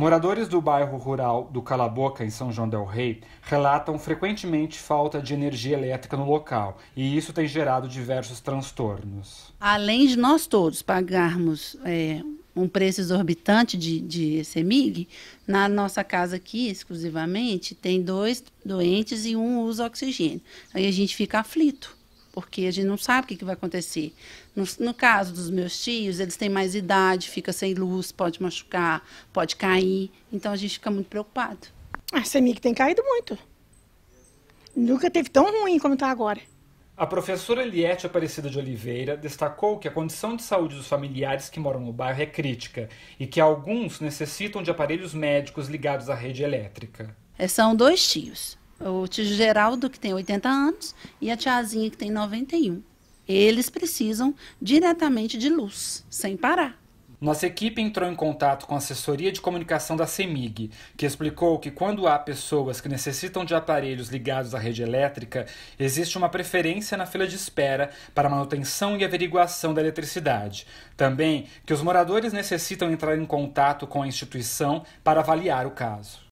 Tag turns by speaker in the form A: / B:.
A: Moradores do bairro rural do Calaboca, em São João del Rei, relatam frequentemente falta de energia elétrica no local, e isso tem gerado diversos transtornos.
B: Além de nós todos pagarmos é, um preço exorbitante de, de CEMIG, na nossa casa aqui, exclusivamente, tem dois doentes e um usa oxigênio. Aí a gente fica aflito porque a gente não sabe o que, que vai acontecer. No, no, caso dos meus tios, eles têm mais idade, fica sem luz, pode machucar, pode cair. Então a gente fica muito preocupado. Ah, a CEMIC tem caído muito. Nunca teve tão ruim como está agora.
A: A professora Eliette Aparecida de Oliveira destacou que a condição de saúde dos familiares que moram no bairro é crítica e que alguns necessitam de aparelhos médicos ligados à rede elétrica.
B: É, são dois tios o tio Geraldo, que tem 80 anos, e a tiazinha, que tem 91. Eles precisam diretamente de luz, sem parar.
A: Nossa equipe entrou em contato com a assessoria de comunicação da CEMIG, que explicou que quando há pessoas que necessitam de aparelhos ligados à rede elétrica, existe uma preferência na fila de espera para manutenção e averiguação da eletricidade. Também que os moradores necessitam entrar em contato com a instituição para avaliar o caso.